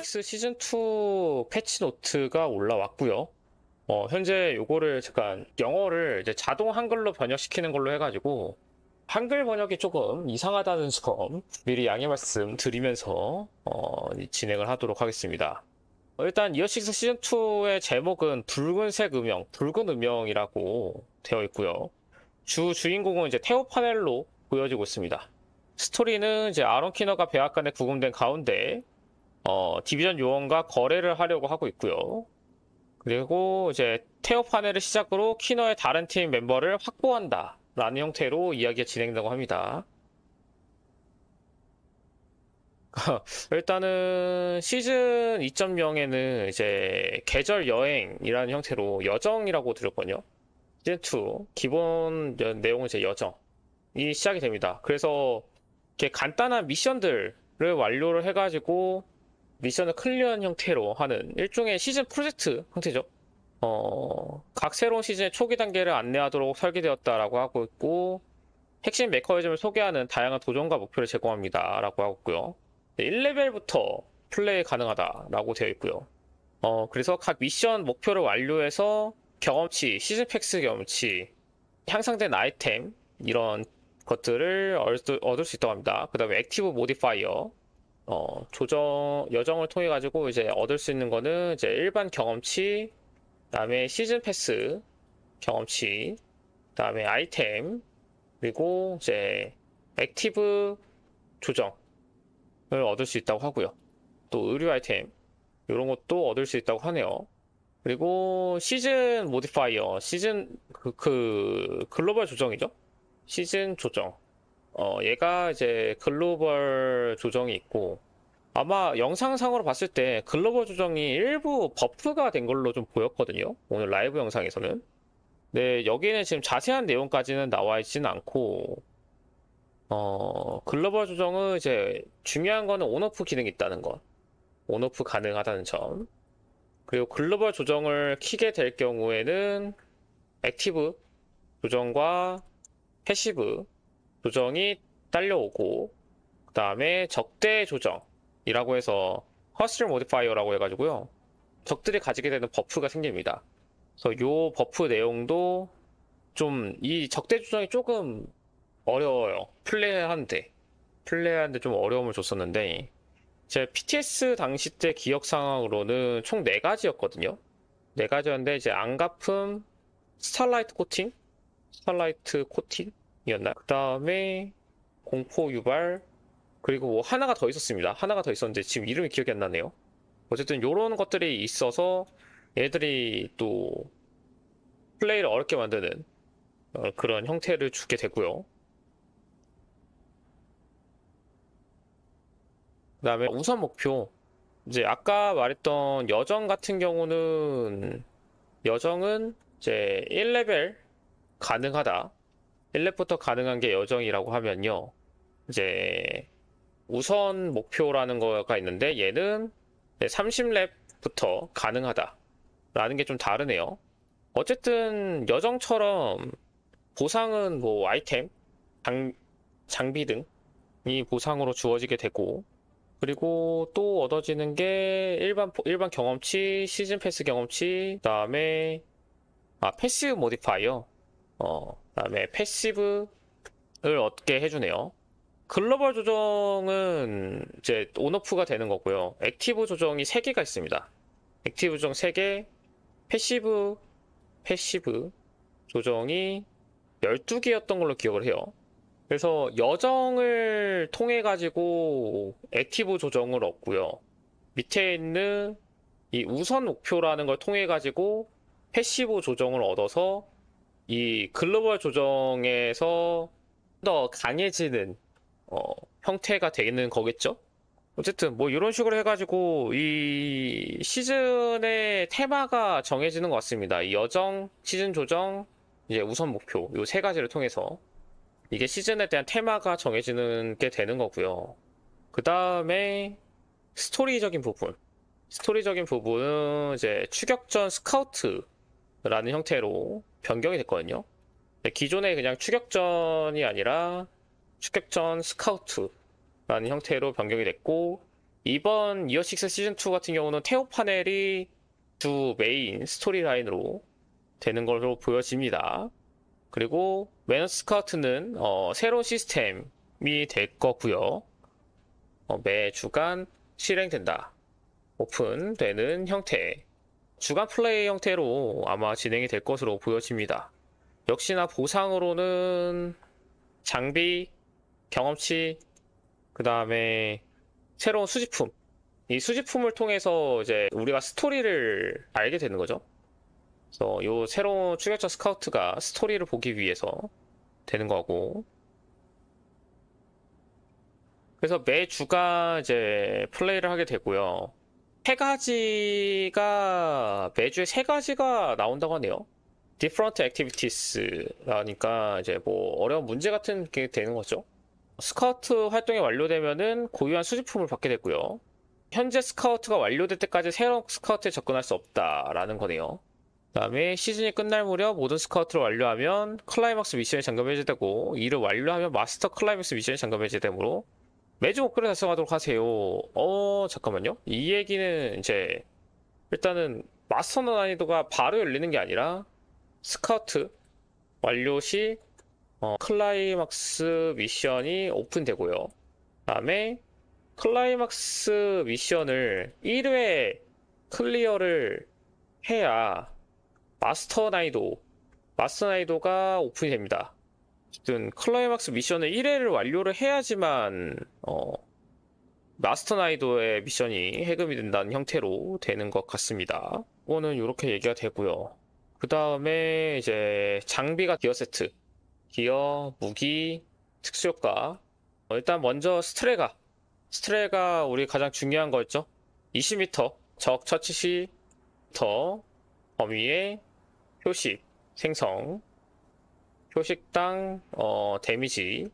6 시즌 2 패치 노트가 올라왔고요. 어, 현재 요거를 잠깐 영어를 이제 자동 한글로 번역시키는 걸로 해가지고 한글 번역이 조금 이상하다는 점 미리 양해 말씀 드리면서 어, 진행을 하도록 하겠습니다. 어, 일단 이어식스 시즌 2의 제목은 붉은색 음영, 붉은 음영이라고 되어 있고요. 주 주인공은 이제 테오 파넬로 보여지고 있습니다. 스토리는 이제 아론 키너가 백악관에 구금된 가운데 어, 디비전 요원과 거래를 하려고 하고 있고요. 그리고 이제 테오파넬을 시작으로 키너의 다른 팀 멤버를 확보한다 라는 형태로 이야기가 진행된다고 합니다. 일단은 시즌 2.0에는 이제 계절 여행이라는 형태로 여정이라고 들었거든요. 시즌 2 기본 내용은 이제 여정이 시작이 됩니다. 그래서 이렇게 간단한 미션들을 완료를 해가지고 미션을 클리어한 형태로 하는 일종의 시즌 프로젝트 형태죠. 어, 각 새로운 시즌의 초기 단계를 안내하도록 설계되었다라고 하고 있고 핵심 메커니즘을 소개하는 다양한 도전과 목표를 제공합니다. 라고 하고 있고요. 1레벨부터 플레이 가능하다라고 되어 있고요. 어, 그래서 각 미션 목표를 완료해서 경험치, 시즌 팩스 경험치, 향상된 아이템, 이런 것들을 얻을 수 있다고 합니다. 그 다음에 액티브 모디파이어, 어, 조정, 여정을 통해 가지고 이제 얻을 수 있는 거는 이제 일반 경험치, 다음에 시즌 패스 경험치, 다음에 아이템, 그리고 이제 액티브 조정을 얻을 수 있다고 하고요. 또 의류 아이템 이런 것도 얻을 수 있다고 하네요. 그리고 시즌 모디파이어, 시즌 그, 그 글로벌 조정이죠. 시즌 조정 어, 얘가 이제 글로벌 조정이 있고 아마 영상상으로 봤을 때 글로벌 조정이 일부 버프가 된 걸로 좀 보였거든요. 오늘 라이브 영상에서는. 네, 여기에는 지금 자세한 내용까지는 나와 있지는 않고 어, 글로벌 조정은 이제 중요한 거는 온오프 기능이 있다는 것. 온오프 가능하다는 점. 그리고 글로벌 조정을 키게 될 경우에는 액티브 조정과 패시브 조정이 딸려오고 그 다음에 적대 조정이라고 해서 허스틸 모디파이어라고 해가지고요. 적들이 가지게 되는 버프가 생깁니다. 그래서 요 버프 내용도 좀 이 적대 조정이 조금 어려워요. 플레이하는데 플레이하는데 좀 어려움을 줬었는데 제 PTS 당시 때 기억 상황으로는 총 4가지였거든요. 4가지였는데 이제 안가품 스타라이트 코팅, 스타라이트 코팅 이었나 그 다음에 공포 유발 그리고 뭐 하나가 더 있었습니다 하나가 더 있었는데 지금 이름이 기억이 안 나네요 어쨌든 요런 것들이 있어서 애들이 또 플레이를 어렵게 만드는 어, 그런 형태를 주게 되고요 그 다음에 우선 목표 이제 아까 말했던 여정 같은 경우는 여정은 이제 1레벨 가능하다 1렙부터 가능한 게 여정이라고 하면요. 이제 우선 목표라는 거가 있는데 얘는 30렙부터 가능하다라는 게 좀 다르네요. 어쨌든 여정처럼 보상은 뭐 아이템, 장, 장비 등이 보상으로 주어지게 되고 그리고 또 얻어지는 게 일반 일반 경험치, 시즌 패스 경험치, 그다음에 아 패시브 모디파이어. 어. 다음에 패시브를 얻게 해주네요. 글로벌 조정은 이제 온오프가 되는 거고요. 액티브 조정이 3개가 있습니다. 액티브 조정 3개, 패시브, 패시브 조정이 12개였던 걸로 기억을 해요. 그래서 여정을 통해 가지고 액티브 조정을 얻고요. 밑에 있는 이 우선 목표라는 걸 통해 가지고 패시브 조정을 얻어서 이 글로벌 조정에서 더 강해지는 어, 형태가 되는 거겠죠? 어쨌든 뭐 이런 식으로 해가지고 이 시즌의 테마가 정해지는 것 같습니다. 여정, 시즌 조정, 이제 우선 목표 이 세 가지를 통해서 이게 시즌에 대한 테마가 정해지는 게 되는 거고요. 그 다음에 스토리적인 부분, 스토리적인 부분은 이제 추격전 스카우트라는 형태로 변경이 됐거든요. 기존에 그냥 추격전이 아니라 추격전 스카우트라는 형태로 변경이 됐고 이번 이어식스 시즌2 같은 경우는 테오 파넬이 주 메인 스토리 라인으로 되는 걸로 보여집니다. 그리고 매너스 카우트는 어, 새로운 시스템이 될 거고요. 어, 매 주간 실행된다. 오픈되는 형태 주간 플레이 형태로 아마 진행이 될 것으로 보여집니다. 역시나 보상으로는 장비, 경험치, 그 다음에 새로운 수집품. 이 수집품을 통해서 이제 우리가 스토리를 알게 되는 거죠. 그래서 요 새로운 추격자 스카우트가 스토리를 보기 위해서 되는 거고. 그래서 매 주가 이제 플레이를 하게 되고요. 세 가지가 매주에 세 가지가 나온다고 하네요. different activities라니까 이제 뭐 어려운 문제 같은 게 되는 거죠. 스카우트 활동이 완료되면은 고유한 수집품을 받게 됐고요. 현재 스카우트가 완료될 때까지 새로운 스카우트에 접근할 수 없다라는 거네요. 그다음에 시즌이 끝날 무렵 모든 스카우트를 완료하면 클라이막스 미션이 잠금 해제되고 이를 완료하면 마스터 클라이막스 미션이 잠금 해제되므로 매주 목표를 달성하도록 하세요. 어, 잠깐만요. 이 얘기는 이제 일단은 마스터너 난이도가 바로 열리는 게 아니라 스카우트 완료 시 어, 클라이막스 미션이 오픈되고요. 그 다음에 클라이막스 미션을 1회 클리어를 해야 마스터 난이도 마스터 난이도가 오픈이 됩니다. 어쨌든 클라이막스 미션의 1회를 완료를 해야지만 어, 마스터 나이도의 미션이 해금이 된다는 형태로 되는 것 같습니다. 이거는 이렇게 얘기가 되고요. 그 다음에 이제 장비가 기어 세트, 기어, 무기, 특수효과 어, 일단 먼저 스트레가 스트레가 우리 가장 중요한 거였죠. 20m 적 처치 시더 범위의 표시 생성 표식당 어, 데미지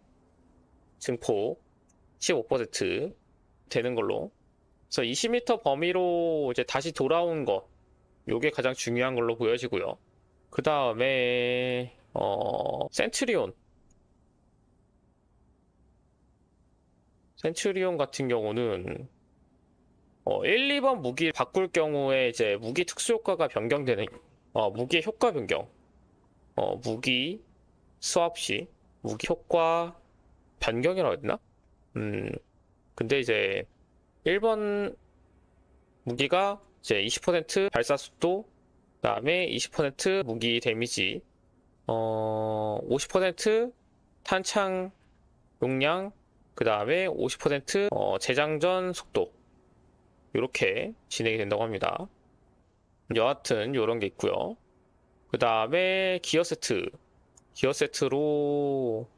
증포15% 되는 걸로 그래서 20m 범위로 이제 다시 돌아온 거 요게 가장 중요한 걸로 보여지고요 그 다음에 어, 센트리온 센츄리온 같은 경우는 어, 1, 2번 무기 바꿀 경우에 이제 무기 특수 효과가 변경되는 어, 무기의 효과 변경 어, 무기 수압 시 무기 효과 변경이라고 했나? 음, 근데 이제 1번 무기가 이제 20% 발사 속도, 그 다음에 20% 무기 데미지, 어, 50% 탄창 용량, 그 다음에 50% 어, 재장전 속도. 이렇게 진행이 된다고 합니다. 여하튼 이런 게 있고요. 그 다음에 기어 세트 기어 세트로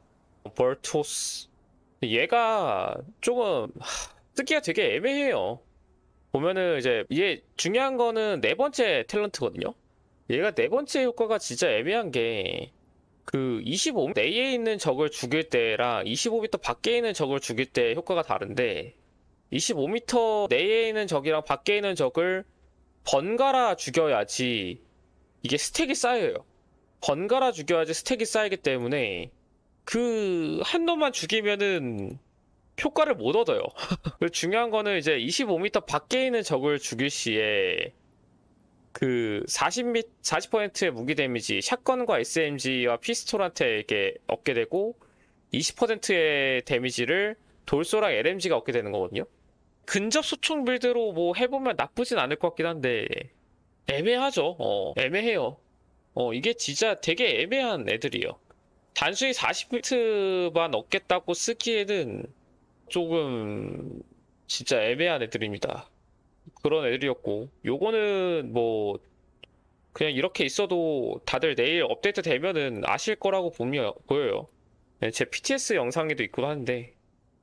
벌토스 얘가 조금 뜨기가 되게 애매해요. 보면은 이제 얘 중요한 거는 네 번째 탤런트거든요. 얘가 네 번째 효과가 진짜 애매한 게 그25 내에 있는 적을 죽일 때랑 25m 밖에 있는 적을 죽일 때 효과가 다른데 25m 내에 있는 적이랑 밖에 있는 적을 번갈아 죽여야지 이게 스택이 쌓여요. 번갈아 죽여야지 스택이 쌓이기 때문에 그 한 놈만 죽이면은 효과를 못 얻어요. 중요한 거는 이제 25m 밖에 있는 적을 죽일 시에 그 40m, 40%의 무기 데미지, 샷건과 SMG와 피스톨한테 이렇게 얻게 되고 20%의 데미지를 돌소랑 LMG가 얻게 되는 거거든요. 근접 소총 빌드로 뭐 해보면 나쁘진 않을 것 같긴 한데 애매하죠. 어, 애매해요. 어, 이게 진짜 되게 애매한 애들이요. 단순히 40트만 비 얻겠다고 쓰기에는 조금 진짜 애매한 애들입니다. 그런 애들이었고, 요거는 뭐, 그냥 이렇게 있어도 다들 내일 업데이트 되면은 아실 거라고 보며, 보여요. 네, 제 PTS 영상에도 있고 한데,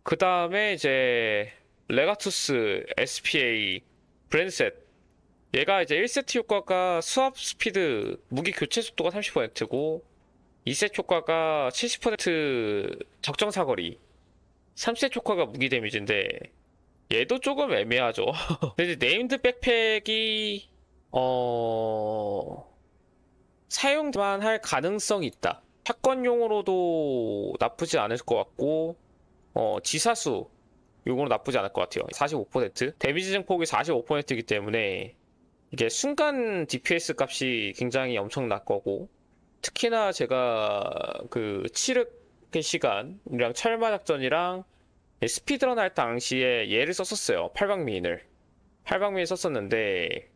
그 다음에 이제, 레가투스, SPA, 브랜셋, 얘가 이제 1세트 효과가 수압 스피드, 무기 교체 속도가 30%고 2세트 효과가 70% 적정 사거리 3세트 효과가 무기 데미지인데 얘도 조금 애매하죠 근데 이제 네임드 백팩이 어... 사용만 할 가능성이 있다 사건용으로도 나쁘지 않을 것 같고 어, 지사수 요거는 나쁘지 않을 것 같아요 45% 데미지 증폭이 45%이기 때문에 이게 순간 DPS 값이 굉장히 엄청낮고 특히나 제가 그 치륵 르 시간이랑 철마 작전이랑 스피드런 할 당시에 얘를 썼었어요 팔방미인을 팔방미인 썼었는데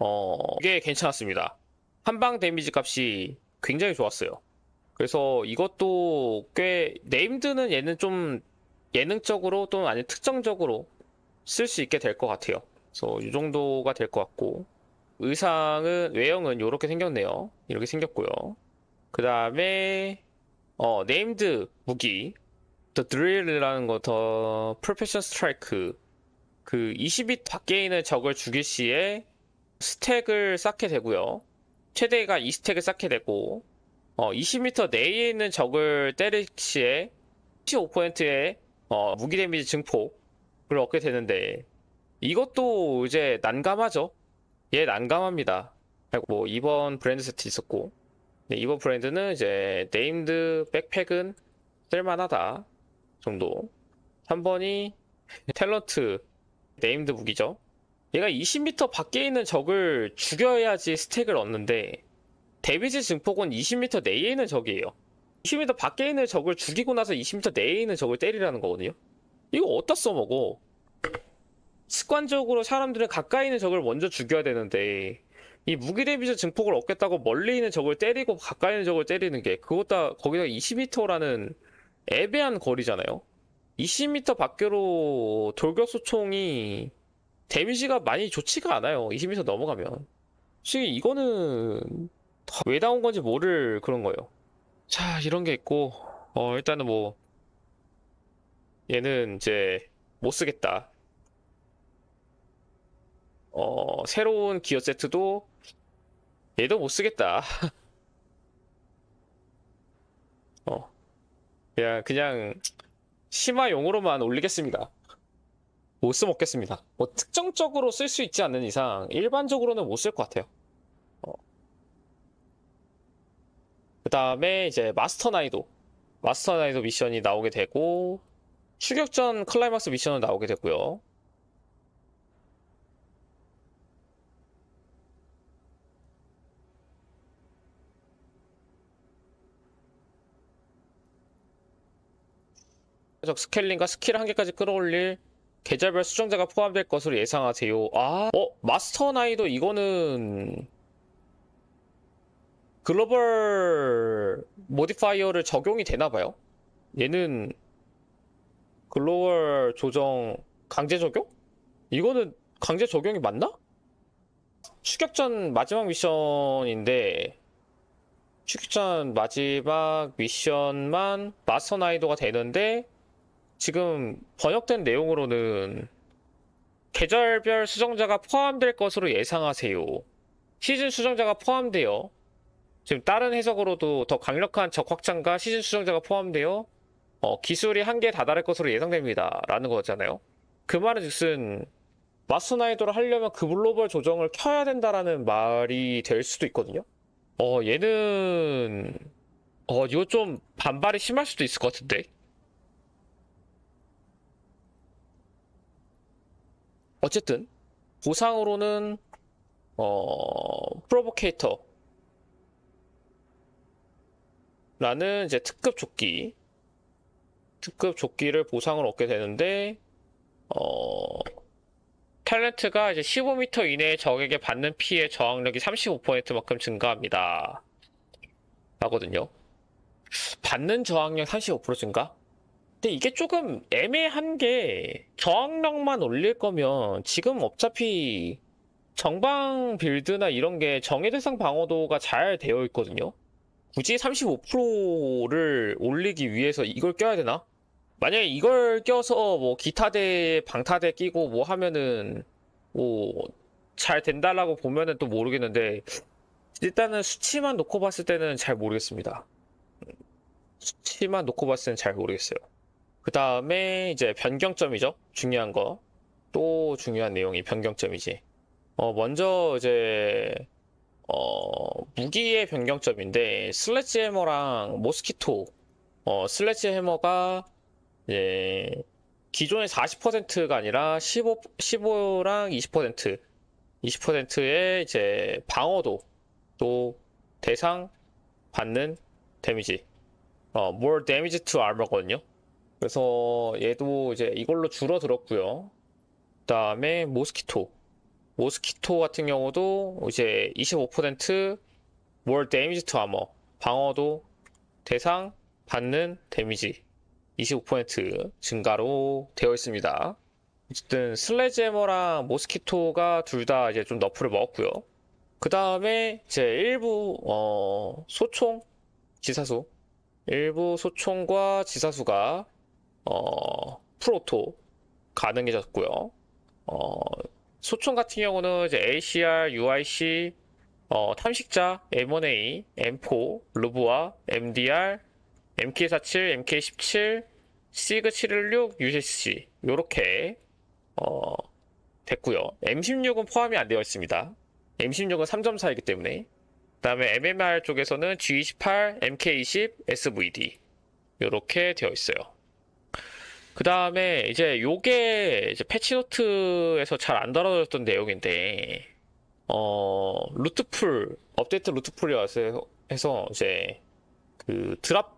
어 이게 괜찮았습니다 한방 데미지 값이 굉장히 좋았어요 그래서 이것도 꽤 네임드는 얘는 좀 예능적으로 또는 아니 특정적으로 쓸 수 있게 될 것 같아요 그래서 이 정도가 될 것 같고 의상은 외형은 이렇게 생겼네요. 이렇게 생겼고요. 그 다음에 어 네임드 무기 더 드릴이라는 거더 프로페션 스트라이크 그 20이 밖에 있는 적을 죽일 시에 스택을 쌓게 되고요. 최대가 2스택을 쌓게 되고 어, 20m 내에 있는 적을 때릴 시에 15%의 어, 무기 데미지 증폭을 얻게 되는데 이것도 이제 난감하죠. 얘 예, 난감합니다. 뭐 이번 브랜드 세트 있었고 네, 이번 브랜드는 이제 네임드 백팩은 쓸만하다 정도 3번이 탤런트 네임드 무기죠 얘가 20m 밖에 있는 적을 죽여야지 스택을 얻는데 데미지 증폭은 20m 내에 있는 적이에요 20m 밖에 있는 적을 죽이고 나서 20m 내에 있는 적을 때리라는 거거든요 이거 어디다 써먹어 습관적으로 사람들은 가까이 있는 적을 먼저 죽여야 되는데 이 무기 데미자 증폭을 얻겠다고 멀리 있는 적을 때리고 가까이 있는 적을 때리는 게 그것다 거기다 20m라는 애매한 거리잖아요. 20m 밖으로 돌격소총이 데미지가 많이 좋지가 않아요. 20m 넘어가면. 지금 이거는 왜 나온 건지 모를 그런 거예요. 자 이런 게 있고 어 일단은 뭐 얘는 이제 못 쓰겠다. 어, 새로운 기어 세트도 얘도 못 쓰겠다. 어, 그냥 그냥 심화용으로만 올리겠습니다. 못 써먹겠습니다. 뭐 특정적으로 쓸 수 있지 않는 이상 일반적으로는 못 쓸 것 같아요. 어. 그 다음에 이제 마스터 나이도 마스터 나이도 미션이 나오게 되고 추격전 클라이막스 미션은 나오게 되고요 적 스케일링과 스킬 한 개까지 끌어올릴 계좌별 수정자가 포함될 것으로 예상하세요. 아, 어, 마스터 나이도 이거는 글로벌 모디파이어를 적용이 되나봐요. 얘는 글로벌 조정 강제 적용? 이거는 강제 적용이 맞나? 추격전 마지막 미션인데 추격전 마지막 미션만 마스터 나이도가 되는데 지금 번역된 내용으로는 계절별 수정자가 포함될 것으로 예상하세요. 시즌 수정자가 포함되어 지금 다른 해석으로도 더 강력한 적 확장과 시즌 수정자가 포함되어 어, 기술이 한계에 다다를 것으로 예상됩니다. 라는 거잖아요. 그 말은 즉슨 마스 나이도를 하려면 그 글로벌 조정을 켜야 된다라는 말이 될 수도 있거든요. 어, 얘는, 어, 이거 좀 반발이 심할 수도 있을 것 같은데. 어쨌든 보상으로는 어, 프로보케이터 라는 이제 특급 조끼 특급 조끼를 보상을 얻게 되는데 어, 탤런트가 이제 15m 이내에 적에게 받는 피해 저항력이 35%만큼 증가합니다. 라거든요. 받는 저항력 35% 증가? 근데 이게 조금 애매한 게 저항력만 올릴 거면 지금 어차피 정방 빌드나 이런 게 정해 대상 방어도가 잘 되어 있거든요. 굳이 35%를 올리기 위해서 이걸 껴야 되나? 만약에 이걸 껴서 뭐 기타대 방타대 끼고 뭐 하면은 뭐 잘 된다라고 보면은 또 모르겠는데 일단은 수치만 놓고 봤을 때는 잘 모르겠습니다. 수치만 놓고 봤을 때는 잘 모르겠어요. 그 다음에 이제 변경점이죠. 중요한 거. 또 중요한 내용이 변경점이지. 어, 먼저 이제 어, 무기의 변경점인데 슬래치해머랑 모스키토 어, 슬래치해머가 이제 기존의 40%가 아니라 15, 15랑 20% 20%의 이제 방어도 또 대상 받는 데미지 어, more damage to armor거든요 그래서 얘도 이제 이걸로 줄어들었고요. 그다음에 모스키토. 모스키토 같은 경우도 이제 25%월 데미지 투 아머 방어도 대상 받는 데미지 25% 증가로 되어 있습니다. 어쨌든 슬래지머랑 모스키토가 둘 다 이제 좀 너프를 먹었고요. 그 다음에 이제 일부 어, 소총 지사수 일부 소총과 지사수가 어, 프로토 가능해졌고요. 어, 소총 같은 경우는 이제 ACR, UIC, 어, 탐식자, M1A, M4, 루브와 MDR, MK47, MK17, 시그 716, UCC 요렇게 어, 됐고요. M16은 포함이 안 되어 있습니다. M16은 3.4이기 때문에 그 다음에 MMR 쪽에서는 G28, MK20, SVD 요렇게 되어 있어요. 그 다음에 이제 요게 이제 패치노트에서 잘안 다뤄졌던 내용인데 어 루트풀 업데이트 루트풀이 와서 해서 이제 그 드랍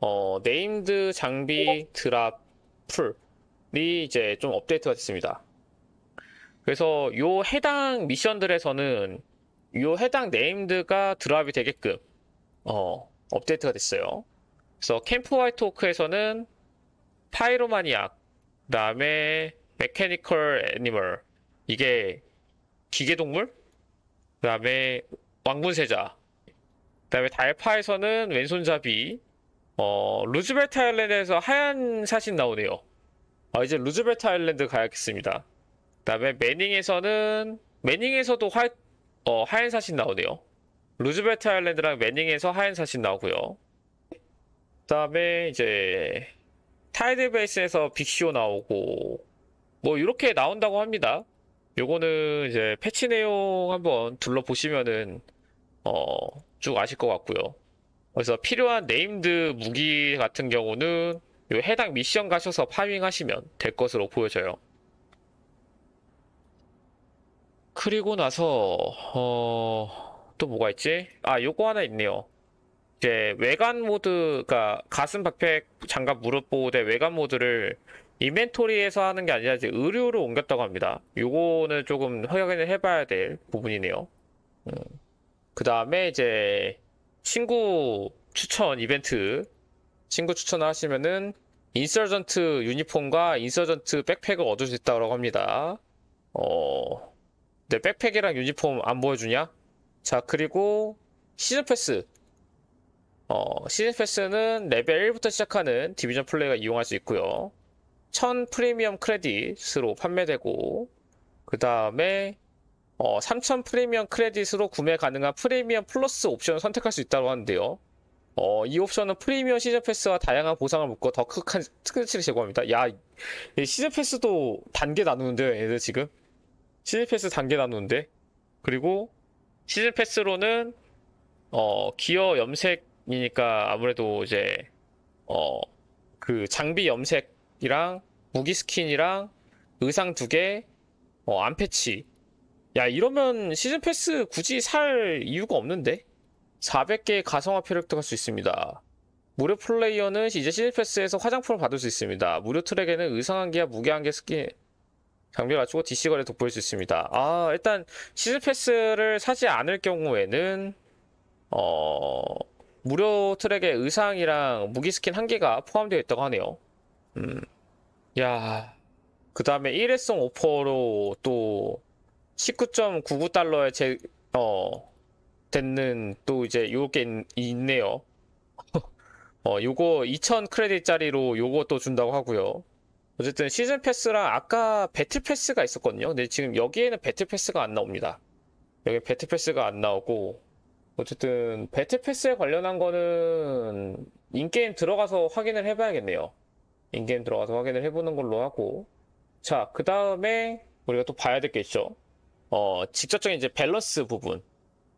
어 네임드 장비 드랍 풀이 이제 좀 업데이트가 됐습니다. 그래서 요 해당 미션들에서는 요 해당 네임드가 드랍이 되게끔 어 업데이트가 됐어요. 그래서 캠프 화이트 호크에서는 파이로마니악, 그 다음에 메케니컬 애니멀, 이게 기계동물, 그 다음에 왕군세자, 그 다음에 달파에서는 왼손잡이, 어, 루즈벨트 아일랜드에서 하얀 사진 나오네요. 아, 이제 루즈벨트 아일랜드 가야겠습니다. 그 다음에 매닝에서는, 매닝에서도 화, 어, 하얀 사진 나오네요. 루즈벨트 아일랜드랑 매닝에서 하얀 사진 나오고요. 그 다음에 이제 타이드 베이스에서 빅쇼 나오고 뭐 이렇게 나온다고 합니다. 요거는 이제 패치 내용 한번 둘러보시면은 어쭉 아실 것 같고요. 그래서 필요한 네임드 무기 같은 경우는 요 해당 미션 가셔서 파밍하시면 될 것으로 보여져요. 그리고 나서 어또 뭐가 있지? 아 요거 하나 있네요. 이제 외관 모드가 그러니까 가슴 박팩 장갑 무릎 보호대 외관 모드를 인벤토리에서 하는 게 아니라 이제 의료로 옮겼다고 합니다. 요거는 조금 확인을 해봐야 될 부분이네요. 음. 그 다음에 이제 친구 추천 이벤트 친구 추천을 하시면은 인서전트 유니폼과 인서전트 백팩을 얻을 수 있다고 합니다. 어, 네 백팩이랑 유니폼 안 보여주냐? 자 그리고 시즌 패스 어, 시즌 패스는 레벨 1부터 시작하는 디비전 플레이가 이용할 수 있고요. 1000 프리미엄 크레딧으로 판매되고 그 다음에 어, 3000 프리미엄 크레딧으로 구매 가능한 프리미엄 플러스 옵션을 선택할 수 있다고 하는데요. 어, 이 옵션은 프리미엄 시즌 패스와 다양한 보상을 묶어 더 크한 특가치를 제공합니다. 야, 시즌 패스도 단계 나누는데요, 얘들 지금? 시즌 패스 단계 나누는데? 그리고 시즌 패스로는 어, 기어 염색 이니까 아무래도 이제 어 그 장비 염색이랑 무기 스킨이랑 의상 두 개, 어, 안 패치. 야 이러면 시즌 패스 굳이 살 이유가 없는데 400개의 가성화 표를 들갈수 있습니다. 무료 플레이어는 이제 시즌 패스에서 화장품을 받을 수 있습니다. 무료 트랙에는 의상 한 개와 무기 한 개 스킨 장비를 갖추고 DC 거래 돋보일 수 있습니다. 아 일단 시즌 패스를 사지 않을 경우에는 어. 무료 트랙에 의상이랑 무기 스킨 한 개가 포함되어 있다고 하네요. 음, 야, 그 다음에 1회성 오퍼로 또 19.99달러에 제, 어, 됐는 또 이제 요게 있, 네요 어, 요거 2000 크레딧짜리로 요것도 준다고 하고요. 어쨌든 시즌 패스랑 아까 배틀 패스가 있었거든요. 근데 지금 여기에는 배틀 패스가 안 나옵니다. 여기 배틀 패스가 안 나오고 어쨌든 배틀 패스에 관련한 거는 인게임 들어가서 확인을 해봐야겠네요. 인게임 들어가서 확인을 해보는 걸로 하고 자 그 다음에 우리가 또 봐야 될 게 있죠. 어 직접적인 이제 밸런스 부분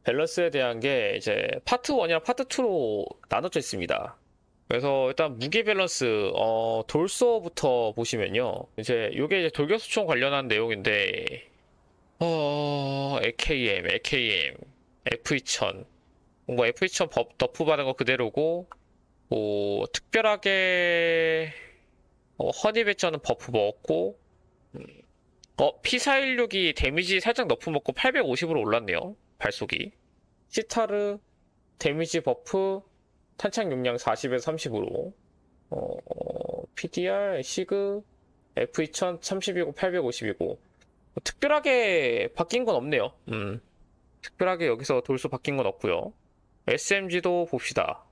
밸런스에 대한 게 이제 파트 1이랑 파트 2로 나눠져 있습니다. 그래서 일단 무게 밸런스 어 돌서부터 보시면요. 이제 이게 이제 돌격수총 관련한 내용인데 어 AKM AKM F2000 뭐 F2000 법, 더프 받은 거 그대로고 뭐 특별하게 어, 허니베처는 버프 먹었고 음, 어 P416이 데미지 살짝 너프 먹고 850으로 올랐네요 발속이 시타르 데미지 버프 탄창 용량 40에서 30으로 어, PDR, 시그, F2000, 30이고 850이고 뭐 특별하게 바뀐 건 없네요 음. 특별하게 여기서 돌수 바뀐 건 없고요. SMG도 봅시다.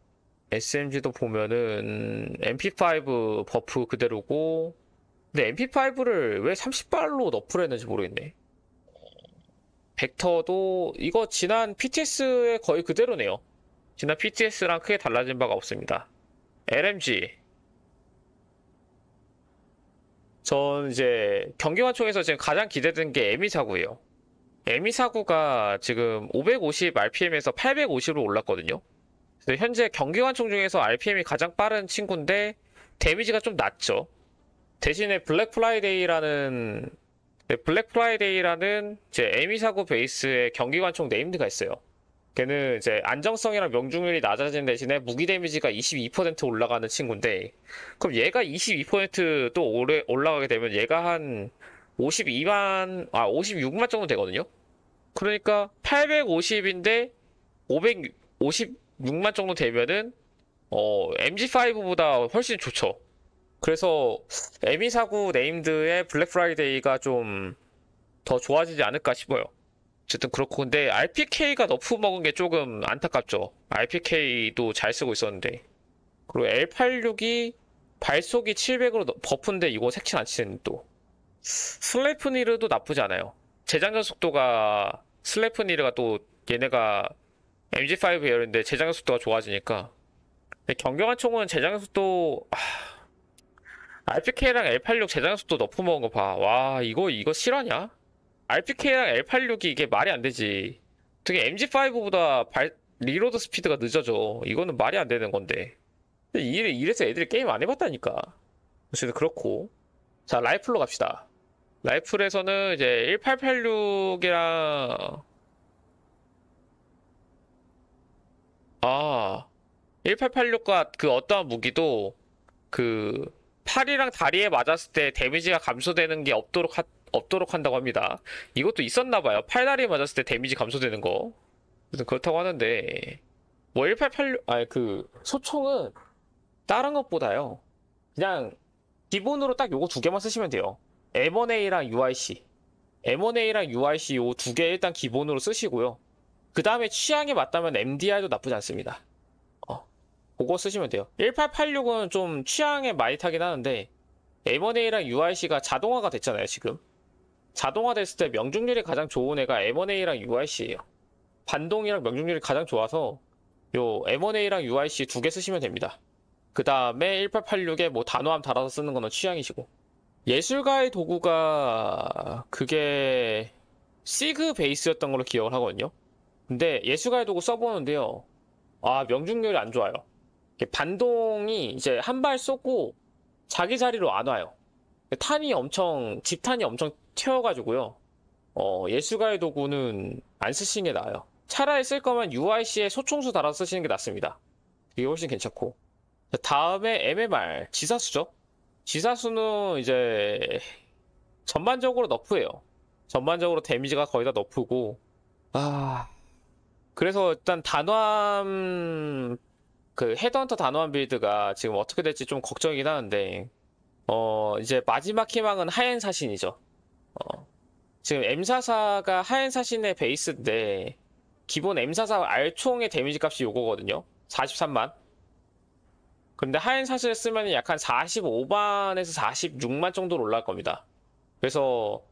SMG도 보면은 MP5 버프 그대로고 근데 MP5를 왜 30발로 너프를 했는지 모르겠네. 벡터도 이거 지난 p t s 에 거의 그대로네요. 지난 PTS랑 크게 달라진 바가 없습니다. LMG 전 이제 경기관총에서 지금 가장 기대된 게 에미사고예요. 에미 사고가 지금 550 RPM에서 850으로 올랐거든요. 현재 경기관총 중에서 RPM이 가장 빠른 친구인데 데미지가 좀 낮죠. 대신에 블랙 프라이데이라는 네, 블랙 프라이데이라는 제 에미사고 베이스의 경기관총 네임드가 있어요. 걔는 이제 안정성이랑 명중률이 낮아진 대신에 무기 데미지가 22% 올라가는 친구인데 그럼 얘가 22%또 올 올라가게 되면 얘가 한 52만 아 56만 정도 되거든요. 그러니까 850인데 556만 정도 되면은 어, MG5보다 훨씬 좋죠. 그래서 M249 네임드의 블랙 프라이데이가 좀 더 좋아지지 않을까 싶어요. 어쨌든 그렇고 근데 RPK가 너프 먹은 게 조금 안타깝죠. RPK도 잘 쓰고 있었는데 그리고 L86이 발속이 700으로 버프인데 이거 색칠 안 치는 또슬이프니르도 나쁘지 않아요. 재장전 속도가 슬래프니르가 또 얘네가 MG5 계열인데 재장 속도가 좋아지니까 경경한 총은 재장 속도 아... RPK랑 L86 재장 속도 너프 먹은 거 봐. 와 이거 이거 실화냐? RPK랑 L86이 이게 말이 안 되지. 특히 MG5보다 발... 리로드 스피드가 늦어져. 이거는 말이 안 되는 건데. 이래, 이래서 애들이 게임 안 해봤다니까. 어쨌든 그렇고. 자, 라이플로 갑시다. 라이플에서는 이제 1886이랑 아 1886과 그 어떠한 무기도 그 팔이랑 다리에 맞았을 때 데미지가 감소되는 게 없도록 하, 없도록 한다고 합니다. 이것도 있었나 봐요. 팔다리에 맞았을 때 데미지 감소되는 거. 그렇다고 하는데 뭐 1886 아니 그 소총은 다른 것보다요. 그냥 기본으로 딱 요거 두 개만 쓰시면 돼요. M1A랑 UIC M1A랑 UIC 이두 개 일단 기본으로 쓰시고요 그 다음에 취향에 맞다면 MDI도 나쁘지 않습니다 어, 그거 쓰시면 돼요 1886은 좀 취향에 많이 타긴 하는데 M1A랑 UIC가 자동화가 됐잖아요 지금 자동화 됐을 때 명중률이 가장 좋은 애가 M1A랑 UIC예요 반동이랑 명중률이 가장 좋아서 요 M1A랑 UIC 두 개 쓰시면 됩니다 그 다음에 1886에 뭐 단호함 달아서 쓰는 거는 취향이시고 예술가의 도구가 그게 시그 베이스였던 걸로 기억을 하거든요. 근데 예술가의 도구 써보는데요. 아, 명중률이 안 좋아요. 반동이 이제 한 발 쏘고 자기 자리로 안 와요. 탄이 엄청, 집탄이 엄청 튀어가지고요. 어, 예술가의 도구는 안 쓰시는 게 나아요. 차라리 쓸 거면 UIC에 소총수 달아서 쓰시는 게 낫습니다. 이게 훨씬 괜찮고. 다음에 MMR, 지사수죠. 지사수는 이제 전반적으로 너프예요. 전반적으로 데미지가 거의 다 너프고 아 그래서 일단 단호함 그 헤드헌터 단호함 빌드가 지금 어떻게 될지 좀 걱정이긴 하는데 어 이제 마지막 희망은 하얀 사신이죠. 어 지금 M44가 하얀 사신의 베이스인데 기본 M44 알총의 데미지 값이 요거거든요. 43만. 근데 하얀사슬 쓰면 약간 45만에서 46만 정도로 올라갈 겁니다. 그래서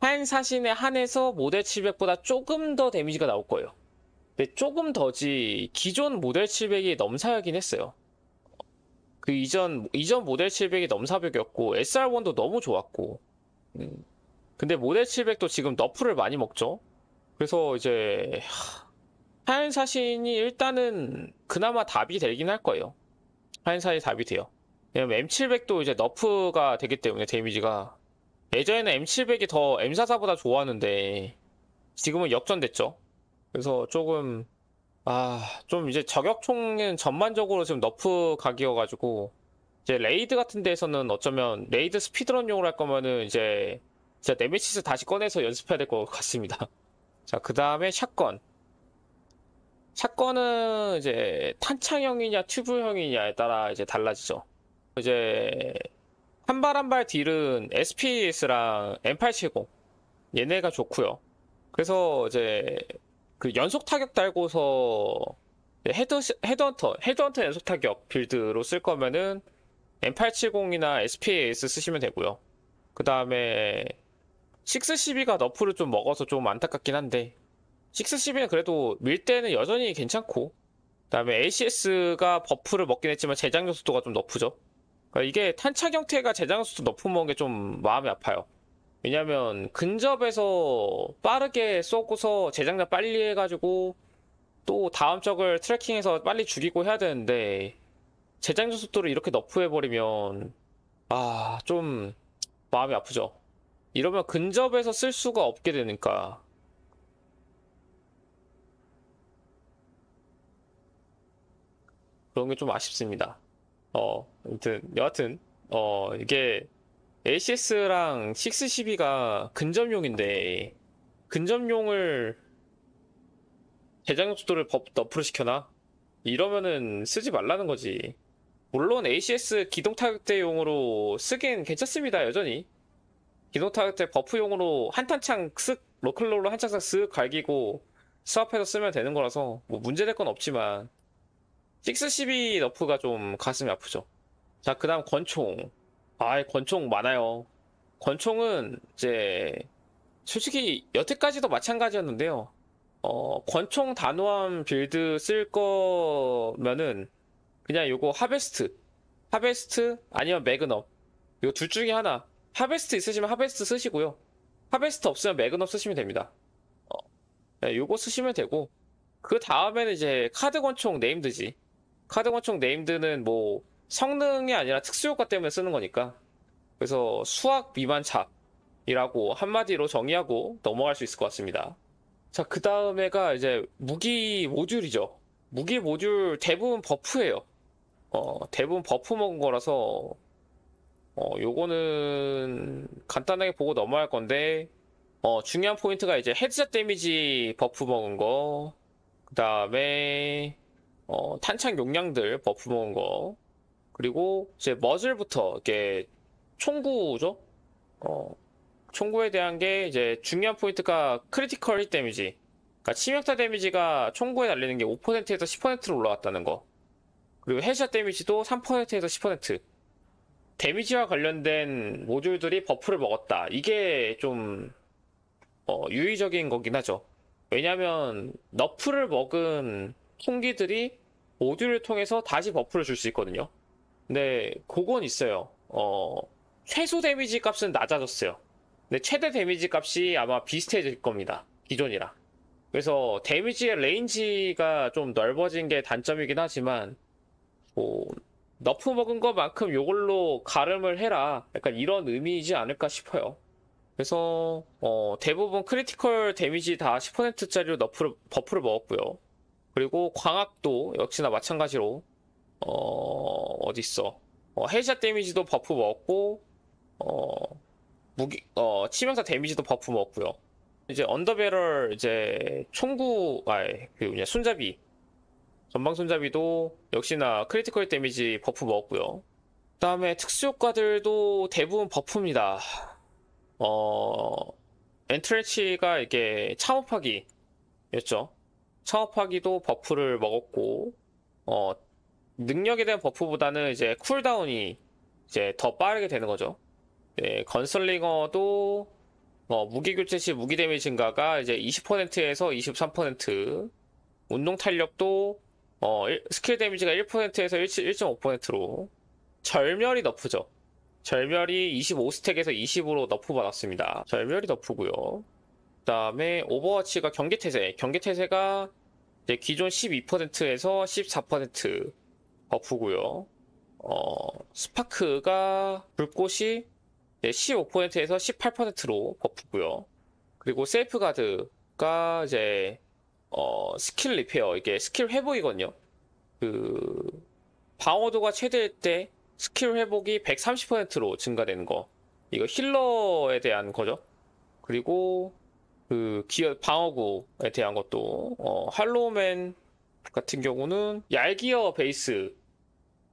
하얀사신에 한해서 모델 700보다 조금 더 데미지가 나올 거예요. 근데 조금 더지 기존 모델 700이 넘사였긴 했어요. 그 이전 이전 모델 700이 넘사벽이었고 SR1도 너무 좋았고 음. 근데 모델 700도 지금 너프를 많이 먹죠. 그래서 이제 하얀 사신이 일단은 그나마 답이 되긴 할 거예요. 파인산이 답이 돼요. M700도 이제 너프가 되기 때문에 데미지가 예전에는 M700이 더 M44보다 좋았는데 지금은 역전됐죠. 그래서 조금 아 좀 이제 저격총은 전반적으로 지금 너프 각이어가지고 이제 레이드 같은 데에서는 어쩌면 레이드 스피드런용으로 할 거면은 이제 진짜 네메시스 다시 꺼내서 연습해야 될 것 같습니다. 자 그 다음에 샷건. 사건은 이제 탄창형이냐 튜브형이냐에 따라 이제 달라지죠. 이제 한 발 한 발 딜은 SPS랑 M870 얘네가 좋고요. 그래서 이제 그 연속 타격 달고서 헤드 헤드헌터 헤드헌터 연속 타격 빌드로 쓸 거면은 M870이나 s p s 쓰시면 되고요. 그 다음에 6 c 2가 너프를 좀 먹어서 좀 안타깝긴 한데 식 c 십은 그래도 밀대는 여전히 괜찮고 그다음에 ACS가 버프를 먹긴 했지만 재장 요속도가좀 너프죠. 그러니까 이게 탄착 형태가 재장 요속도 너프 먹은 게 좀 마음이 아파요. 왜냐면 근접에서 빠르게 쏘고서 재장전 빨리 해가지고 또 다음 적을 트래킹해서 빨리 죽이고 해야 되는데 재장전 속도를 이렇게 너프해버리면 아 좀 마음이 아프죠. 이러면 근접에서 쓸 수가 없게 되니까 그런 게 좀 아쉽습니다. 어, 아무튼, 여하튼, 어, 이게 ACS랑 6 c 2가 근접용인데, 근접용을 대장 속도를 버프로 시켜놔? 이러면은 쓰지 말라는 거지. 물론 ACS 기동 타격대용으로 쓰긴 괜찮습니다, 여전히. 기동 타격대 버프용으로 한탄창 쓱, 로클롤로 한창상 쓱 갈기고, 스왑해서 쓰면 되는 거라서, 뭐 문제될 건 없지만, 612 너프가 좀 가슴이 아프죠. 자, 그 다음 권총. 아, 권총 많아요. 권총은 이제 솔직히 여태까지도 마찬가지였는데요. 어, 권총 단호함 빌드 쓸 거면은 그냥 요거 하베스트, 하베스트 아니면 매그넘 이거 둘 중에 하나. 하베스트 있으시면 하베스트 쓰시고요. 하베스트 없으면 매그넘 쓰시면 됩니다. 어, 네, 요거 쓰시면 되고 그 다음에는 이제 카드 권총 네임드지. 카드 권총 네임드는 뭐 성능이 아니라 특수효과 때문에 쓰는 거니까 그래서 수학 미만 잡이라고 한마디로 정의하고 넘어갈 수 있을 것 같습니다. 자, 그 다음에가 이제 무기 모듈이죠. 무기 모듈 대부분 버프예요. 어, 대부분 버프 먹은 거라서 어, 요거는 간단하게 보고 넘어갈 건데 어, 중요한 포인트가 이제 헤드샷 데미지 버프 먹은 거, 그 다음에 어, 탄창 용량들 버프 먹은거 그리고 이제 머즐부터 이게 총구죠. 어, 총구에 대한 게 이제 중요한 포인트가 크리티컬 히 데미지. 그러니까 치명타 데미지가 총구에 달리는 게 5%에서 10%로 올라갔다는 거. 그리고 헤드샷 데미지도 3%에서 10%. 데미지와 관련된 모듈들이 버프를 먹었다. 이게 좀 어, 유의적인 거긴 하죠. 왜냐하면 너프를 먹은 콩기들이 모듈을 통해서 다시 버프를 줄 수 있거든요. 근데 네, 그건 있어요. 어, 최소 데미지 값은 낮아졌어요. 근데 최대 데미지 값이 아마 비슷해질 겁니다. 기존이랑. 그래서 데미지의 레인지가 좀 넓어진 게 단점이긴 하지만 뭐 너프 먹은 것만큼 이걸로 가름을 해라 약간 이런 의미이지 않을까 싶어요. 그래서 어, 대부분 크리티컬 데미지 다 10%짜리로 너프를, 버프를 먹었고요. 그리고 광학도 역시나 마찬가지로 어 어딨어 어, 헤샷 데미지도 버프 먹고 어 무기 어 치명타 데미지도 버프 먹고요 이제 언더베럴 이제 총구 아그 뭐냐 손잡이 전방 손잡이도 역시나 크리티컬 데미지 버프 먹었고요 그 다음에 특수효과들도 대부분 버프입니다 어 엔트레치가 이게 참업하기였죠 창업하기도 버프를 먹었고 어, 능력에 대한 버프보다는 이제 쿨다운이 이제 더 빠르게 되는 거죠. 네, 건슬링어도 어, 무기 교체 시 무기 데미 증가가 이제 20%에서 23%, 운동 탄력도 어, 일, 스킬 데미지가 1%에서 1.5%로 절멸이 너프죠. 절멸이 25스택에서 20으로 너프 받았습니다. 절멸이 너프고요. 그다음에 오버워치가 경계 태세. 경계 태세가 이제 기존 12%에서 14% 버프고요. 어, 스파크가 불꽃이 15%에서 18%로 버프고요. 그리고 셀프 가드가 이제 어, 스킬 리페어 이게 스킬 회복이거든요. 그 방어도가 최대일 때 스킬 회복이 130%로 증가되는 거. 이거 힐러에 대한 거죠. 그리고 그 기어 방어구에 대한 것도 어, 할로맨 같은 경우는 얄기어 베이스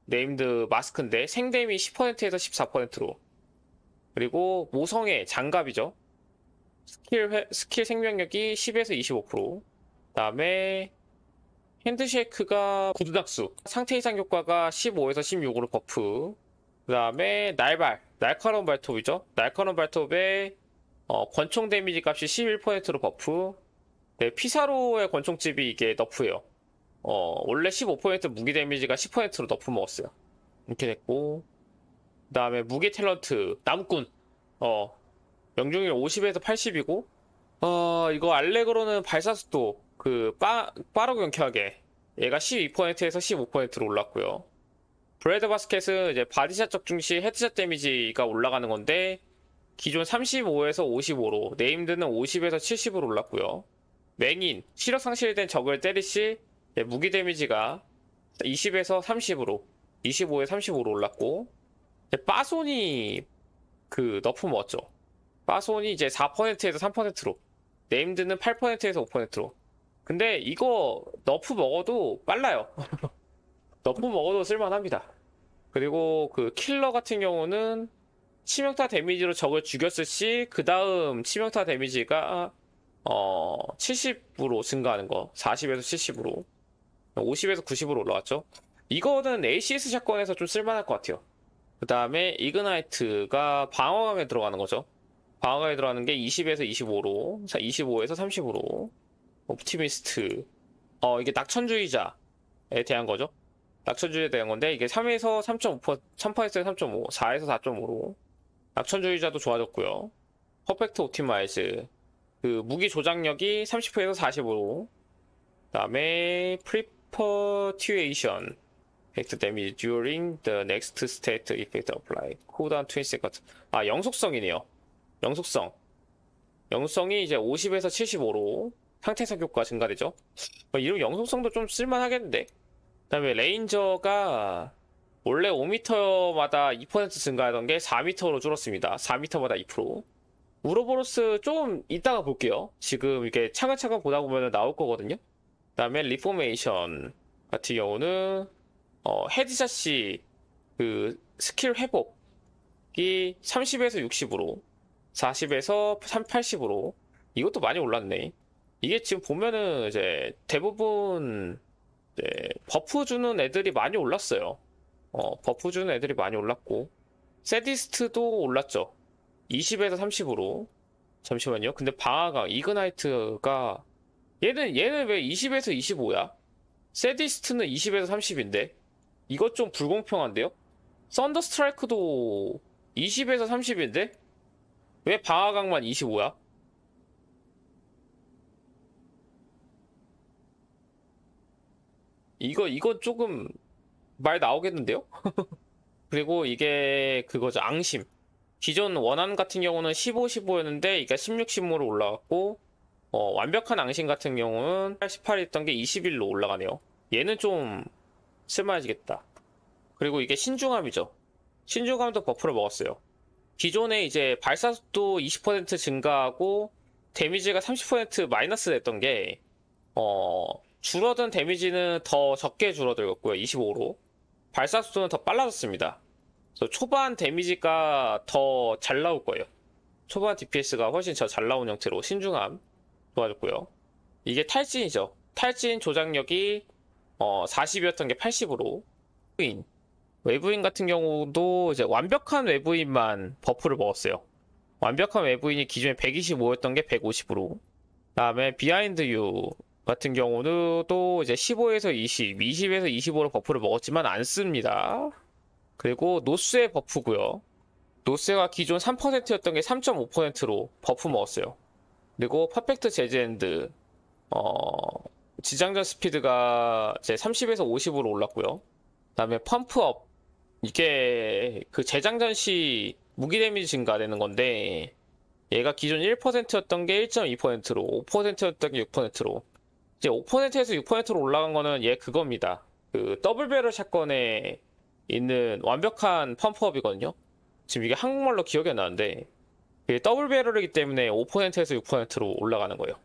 네임드 마스크인데 생데미 10%에서 14%로 그리고 모성의 장갑이죠 스킬 회, 스킬 생명력이 10에서 25% 그다음에 핸드쉐이크가 구두닥수 상태 이상 효과가 15에서 16으로 버프 그 다음에 날발 날카로운 발톱이죠 날카로운 발톱에 어, 권총 데미지 값이 11%로 버프 네, 피사로의 권총집이 이게 너프예요 어, 원래 15% 무기 데미지가 10%로 너프 먹었어요 이렇게 됐고 그 다음에 무기 탤런트 남꾼 어, 명중률 50에서 80이고 어, 이거 알렉으로는 발사속도 그 빠, 빠르고 경쾌하게 얘가 12%에서 15%로 올랐고요 브레드 바스켓은 이제 바디샷 적중시 헤드샷 데미지가 올라가는 건데 기존 35에서 55로 네임드는 50에서 70으로 올랐고요. 맹인, 시력 상실된 적을 때릴 시 네, 무기 데미지가 20에서 30으로 25에 35로 올랐고 빠손이 그 너프 먹었죠. 빠손이 이제 4%에서 3%로 네임드는 8%에서 5%로 근데 이거 너프 먹어도 빨라요. 너프 먹어도 쓸만합니다. 그리고 그 킬러 같은 경우는 치명타 데미지로 적을 죽였을 시 그 다음 치명타 데미지가 어 70으로 증가하는 거 40에서 70으로 50에서 90으로 올라왔죠 이거는 ACS 샷건에서 좀 쓸만할 것 같아요 그 다음에 이그나이트가 방어강에 들어가는 거죠 방어강에 들어가는 게 20에서 25로 25에서 30으로 옵티미스트 어 이게 낙천주의자에 대한 거죠 낙천주의에 대한 건데 이게 3에서 3.5% 3%에서 3.5 4에서 4.5로 낙천주의자도 좋아졌고요. 퍼펙트 옵티마이즈 그 무기 조작력이 30%에서 45로 그다음에 프리퍼튜에이션 팩트 데미지 듀어링 i 넥스트 스테이트 x t 트 t a 라이 effect a p 20 s 아 영속성이네요 영속성 영속성이 이제 50에서 75로 상태석 효과 증가되죠 어, 이런 영속성도 좀 쓸만하겠는데 그 다음에 레인저가 원래 5m마다 2% 증가하던 게 4m로 줄었습니다. 4m마다 2%. 우로보로스 좀 이따가 볼게요. 지금 이렇게 차근차근 보다 보면 나올 거거든요. 그 다음에 리포메이션 같은 경우는 어, 헤디샷씨그 스킬 회복이 30에서 60으로 40에서 8 0으로 이것도 많이 올랐네. 이게 지금 보면은 이제 대부분 이제 버프 주는 애들이 많이 올랐어요. 어, 버프 주는 애들이 많이 올랐고 세디스트도 올랐죠. 20에서 30으로 잠시만요. 근데 방아가 이그나이트가 얘는 얘는 왜 20에서 25야? 세디스트는 20에서 30인데 이것 좀 불공평한데요? 썬더 스트라이크도 20에서 30인데 왜 방아강만 25야? 이거 이건 조금 말 나오겠는데요? 그리고 이게 그거죠. 앙심. 기존 원안 같은 경우는 15, 15였는데 이게 16, 15로 올라갔고 어, 완벽한 앙심 같은 경우는 8 8이었던게 21로 올라가네요. 얘는 좀 쓸만해지겠다. 그리고 이게 신중함이죠. 신중함도 버프를 먹었어요. 기존에 이제 발사속도 20% 증가하고 데미지가 30% 마이너스 됐던 게 어, 줄어든 데미지는 더 적게 줄어들었고요. 25로. 발사 속도는 더 빨라졌습니다. 초반 데미지가 더 잘 나올 거예요. 초반 DPS가 훨씬 더 잘 나온 형태로 신중함 도와줬고요. 이게 탈진이죠. 탈진 조작력이 어, 40이었던 게 80으로 외부인 외부인 같은 경우도 이제 완벽한 외부인만 버프를 먹었어요. 완벽한 외부인이 기존에 125였던 게 150으로 그다음에 비하인드 유 같은 경우는 또 이제 15에서 20, 20에서 25로 버프를 먹었지만 안 씁니다. 그리고 노스의 버프고요. 노스가 기존 3%였던 게 3.5%로 버프 먹었어요. 그리고 퍼펙트 제즈핸드 어, 지장전 스피드가 제 30에서 50으로 올랐고요. 그다음에 펌프업 이게 그 재장전 시 무기 데미지 증가되는 건데 얘가 기존 1%였던 게 1.2%로 5%였던 게 6%로 이제 5%에서 6%로 올라간 거는 얘 예, 그겁니다. 그 더블 베럴 샷건에 있는 완벽한 펌프업이거든요. 지금 이게 한국말로 기억이 안 나는데 이게 더블 베럴이기 때문에 5%에서 6%로 올라가는 거예요.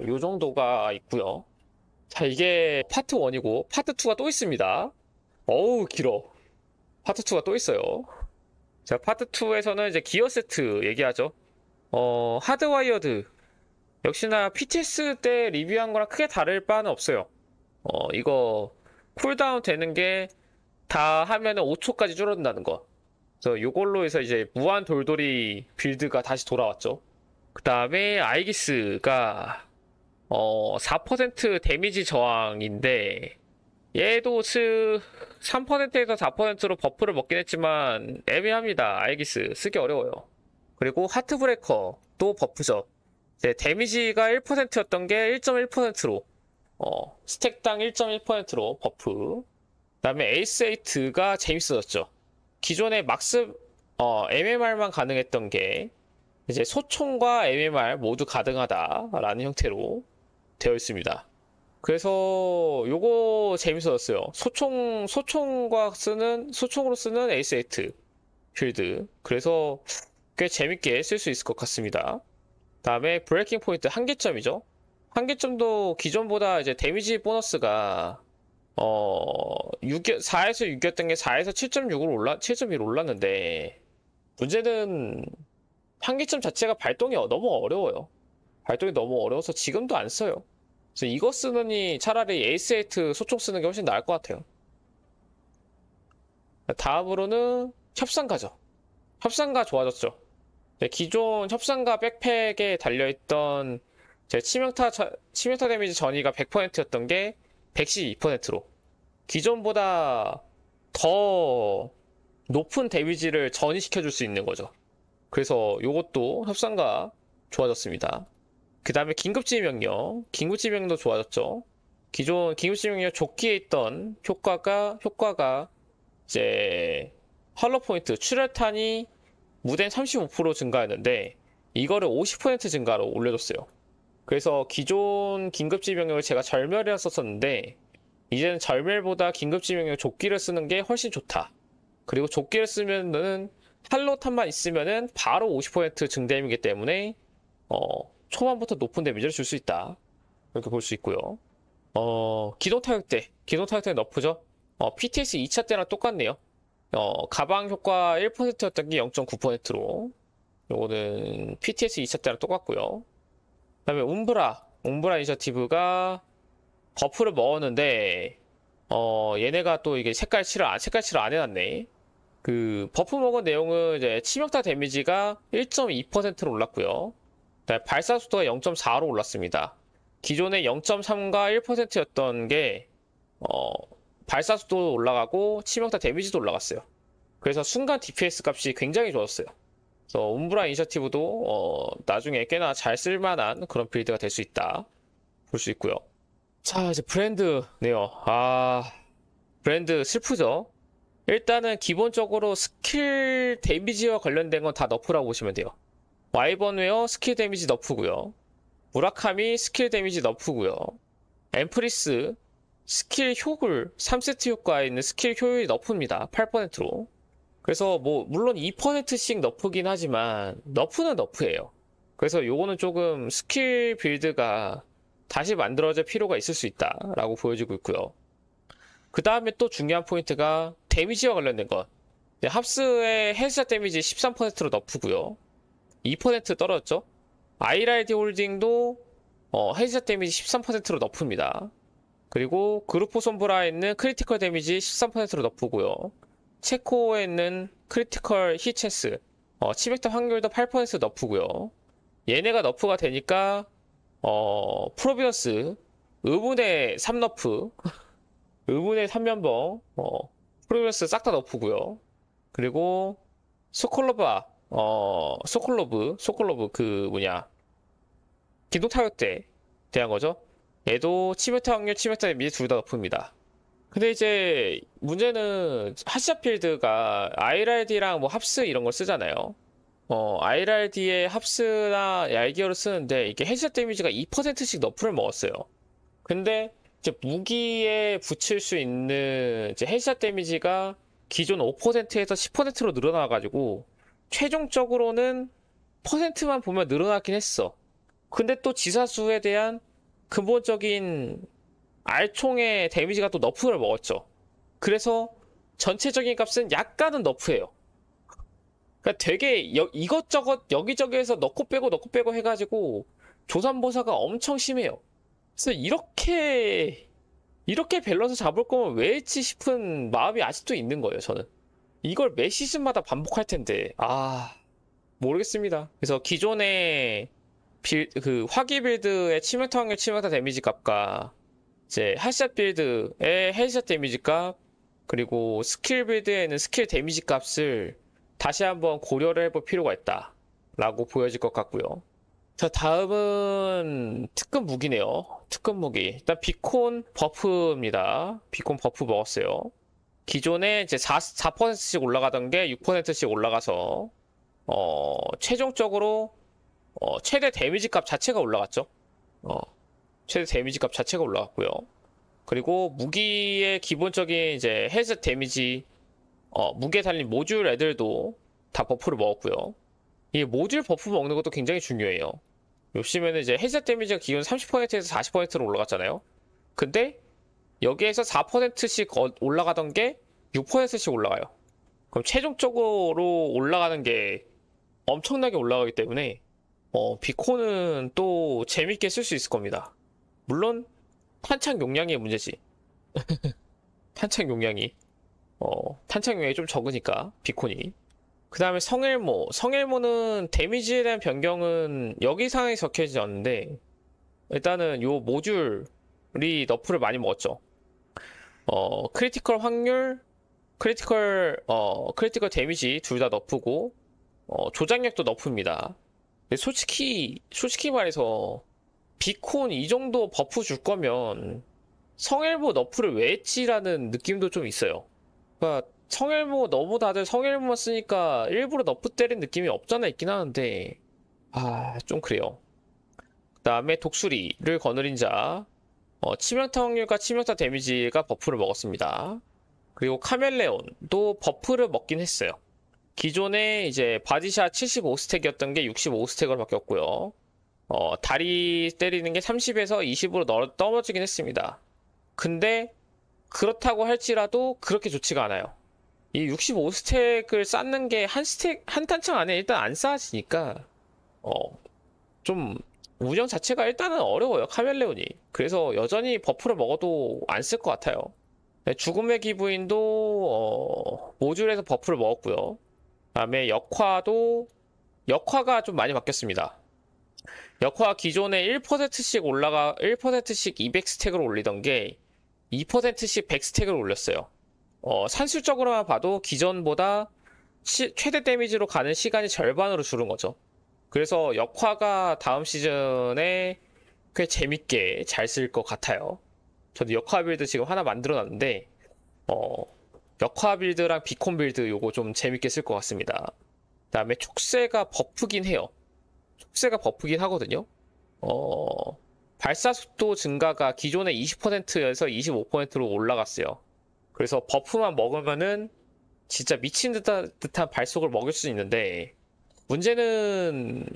이 정도가 있고요. 자 이게 파트 1이고 파트 2가 또 있습니다. 어우 길어. 파트 2가 또 있어요. 자 파트 2에서는 이제 기어 세트 얘기하죠. 어 하드와이어드 역시나 PTS 때 리뷰한 거랑 크게 다를 바는 없어요. 어, 이거 쿨다운 되는 게 다 하면은 5초까지 줄어든다는 거. 그래서 이걸로 해서 이제 무한 돌돌이 빌드가 다시 돌아왔죠. 그 다음에 아이기스가 어, 4% 데미지 저항인데 얘도 3%에서 4%로 버프를 먹긴 했지만 애매합니다. 아이기스 쓰기 어려워요. 그리고 하트브레이커도 버프죠. 네, 데미지가 1%였던 게 1.1%로 어, 스택당 1.1%로 버프 그다음에 에이스 에이트가 재밌어졌죠. 기존에 막스 어, MMR만 가능했던 게 이제 소총과 MMR 모두 가능하다라는 형태로 되어 있습니다. 그래서 요거 재밌어졌어요. 소총 소총과 쓰는 소총으로 쓰는 에이스 에이트 필드. 그래서 꽤 재밌게 쓸 수 있을 것 같습니다. 다음에 브레이킹 포인트 한계점이죠. 한계점도 기존보다 이제 데미지 보너스가 어 4에서 6이었던 게 4에서 7.6으로 올라 7 1 올랐는데 문제는 한계점 자체가 발동이 어, 너무 어려워요. 발동이 너무 어려워서 지금도 안 써요. 그래서 이거 쓰느니 차라리 에이스 에이트 소총 쓰는 게 훨씬 나을 것 같아요. 다음으로는 협상가죠. 협상가 좋아졌죠. 네, 기존 협상가 백팩에 달려있던 제 치명타, 치명타 데미지 전이가 100%였던 게 112%로 기존보다 더 높은 데미지를 전이시켜줄 수 있는 거죠. 그래서 이것도 협상가 좋아졌습니다. 그 다음에 긴급지명령, 긴급지명도 령 좋아졌죠. 기존 긴급지명령 조끼에 있던 효과가 효과가 이제 컬러 포인트 출혈탄이 무대는 35% 증가했는데 이거를 50% 증가로 올려줬어요. 그래서 기존 긴급지 명력을 제가 절멸이라 썼었는데 이제는 절멸보다 긴급지 명령 조끼를 쓰는 게 훨씬 좋다. 그리고 조끼를 쓰면은 할로탄만 있으면은 바로 50% 증대임이기 때문에 어, 초반부터 높은 데미지를 줄 수 있다. 이렇게 볼 수 있고요. 어, 기도 타격대. 기도 타격대 너프죠? 어, PTS 2차 때랑 똑같네요. 어, 가방 효과 1%였던 게 0.9%로 요거는 PTS 2차 때랑 똑같고요. 그 다음에 움브라, 움브라 이니셔티브가 버프를 먹었는데 어, 얘네가 또 이게 색깔 칠을 안, 색깔 칠을 안 해놨네. 그 버프 먹은 내용은 이제 치명타 데미지가 1.2%로 올랐고요. 발사 속도가 0.4로 올랐습니다. 기존에 0.3과 1%였던 게 어, 발사수도 올라가고 치명타 데미지도 올라갔어요. 그래서 순간 DPS 값이 굉장히 좋았어요. 그래서 옴브라 이니셔티브도 어, 나중에 꽤나 잘 쓸만한 그런 빌드가 될 수 있다 볼 수 있고요. 자 이제 브랜드네요. 아 브랜드 슬프죠. 일단은 기본적으로 스킬 데미지와 관련된 건 다 너프라고 보시면 돼요. 와이번웨어 스킬 데미지 너프고요. 무라카미 스킬 데미지 너프고요. 엠프리스 스킬 효율, 3세트 효과에 있는 스킬 효율이 너프입니다. 8%로. 그래서 뭐 물론 2%씩 너프긴 하지만 너프는 너프예요. 그래서 요거는 조금 스킬 빌드가 다시 만들어질 필요가 있을 수 있다라고 보여지고 있고요. 그 다음에 또 중요한 포인트가 데미지와 관련된 것. 합스의 헬스자 데미지 13%로 너프고요. 2% 떨어졌죠. 아이라이드 홀딩도 어, 헬스자 데미지 13%로 너프입니다. 그리고 그룹포손브라에 있는 크리티컬 데미지 13%로 높프고요 체코에 있는 크리티컬 히체스 어, 치백타 확률도 8% 너프고요. 얘네가 너프가 되니까 어, 프로비너스 의문의 3 너프 의문의 3면봉 어, 프로비너스 싹 다 너프고요. 그리고 소콜로바 어, 소콜로브 소콜로브 그 뭐냐 기동타격 때 대한 거죠. 얘도 치메타 확률, 치메타 미리둘다 높습니다. 근데 이제 문제는 하샷 필드가 IRD랑 뭐 합스 이런 걸 쓰잖아요. 어, IRD에 합스나 얄기어를 쓰는데 이게 헤드샷 데미지가 2%씩 너프를 먹었어요. 근데 이제 무기에 붙일 수 있는 이제 헤드샷 데미지가 기존 5%에서 10%로 늘어나가지고 최종적으로는 퍼센트만 보면 늘어나긴 했어. 근데 또 지사수에 대한 근본적인 알총의 데미지가 또 너프를 먹었죠. 그래서 전체적인 값은 약간은 너프예요. 그러니까 되게 여, 이것저것 여기저기에서 넣고 빼고 넣고 빼고 해가지고 조산보사가 엄청 심해요. 그래서 이렇게 이렇게 밸런스 잡을 거면 왜 했지 싶은 마음이 아직도 있는 거예요. 저는 이걸 매 시즌마다 반복할 텐데 아 모르겠습니다. 그래서 기존에 빌, 그 화기 빌드의 치명타 확률 치명타 데미지 값과 이제 헤샷 빌드의 헤드샷 데미지 값 그리고 스킬 빌드에는 스킬 데미지 값을 다시 한번 고려를 해볼 필요가 있다 라고 보여질 것 같고요 자 다음은 특급 무기네요 특급 무기 일단 비콘 버프입니다 비콘 버프 먹었어요 기존에 이제 4, 4%씩 올라가던 게 6%씩 올라가서 어 최종적으로 어, 최대 데미지 값 자체가 올라갔죠. 어, 최대 데미지 값 자체가 올라갔고요. 그리고 무기의 기본적인 이제 헤드 데미지, 어, 무기에 달린 모듈 애들도 다 버프를 먹었고요. 이 모듈 버프 먹는 것도 굉장히 중요해요. 요심에는 이제 헤드 데미지가 기존 30%에서 40%로 올라갔잖아요. 근데 여기에서 4%씩 어, 올라가던 게 6%씩 올라가요. 그럼 최종적으로 올라가는 게 엄청나게 올라가기 때문에 어, 비코는 또 재밌게 쓸 수 있을 겁니다. 물론 탄창 용량의 문제지. 탄창 용량이 어, 탄창 용량이 좀 적으니까 비콘이. 그 다음에 성일모. 성일모는 데미지에 대한 변경은 여기 상에 적혀지지 않는데 일단은 요 모듈이 너프를 많이 먹었죠. 어, 크리티컬 확률, 크리티컬 어, 크리티컬 데미지 둘 다 너프고 어, 조작력도 너프입니다. 네, 솔직히 솔직히 말해서 비콘 이 정도 버프 줄 거면 성일모 너프를 왜 했지라는 느낌도 좀 있어요. 그러니까 성일모 너무 다들 성일모만 쓰니까 일부러 너프 때린 느낌이 없잖아 있긴 하는데 아 좀 그래요. 그다음에 독수리를 거느린 자 어, 치명타 확률과 치명타 데미지가 버프를 먹었습니다. 그리고 카멜레온도 버프를 먹긴 했어요. 기존에 이제 바디샷 75스택이었던 게 65스택으로 바뀌었고요. 어, 다리 때리는 게 30에서 20으로 널, 떨어지긴 했습니다. 근데 그렇다고 할지라도 그렇게 좋지가 않아요. 이 65스택을 쌓는 게 한 스택, 한 탄창 안에 일단 안 쌓아지니까, 어, 좀, 운영 자체가 일단은 어려워요, 카멜레온이. 그래서 여전히 버프를 먹어도 안 쓸 것 같아요. 네, 죽음의 기부인도, 어, 모듈에서 버프를 먹었고요. 다음에 역화도 역화가 좀 많이 바뀌었습니다. 역화 기존에 1%씩 올라가 1%씩 200스택을 올리던 게 2%씩 100스택을 올렸어요. 어, 산술적으로만 봐도 기존보다 시, 최대 데미지로 가는 시간이 절반으로 줄은 거죠. 그래서 역화가 다음 시즌에 꽤 재밌게 잘 쓸 것 같아요. 저도 역화 빌드 지금 하나 만들어 놨는데 어, 역화 빌드랑 비콘 빌드 요거 좀 재밌게 쓸 것 같습니다. 그 다음에 촉새가 버프긴 해요. 촉새가 버프긴 하거든요. 어, 발사 속도 증가가 기존의 20%에서 25%로 올라갔어요. 그래서 버프만 먹으면은 진짜 미친 듯한 발속을 먹일 수 있는데 문제는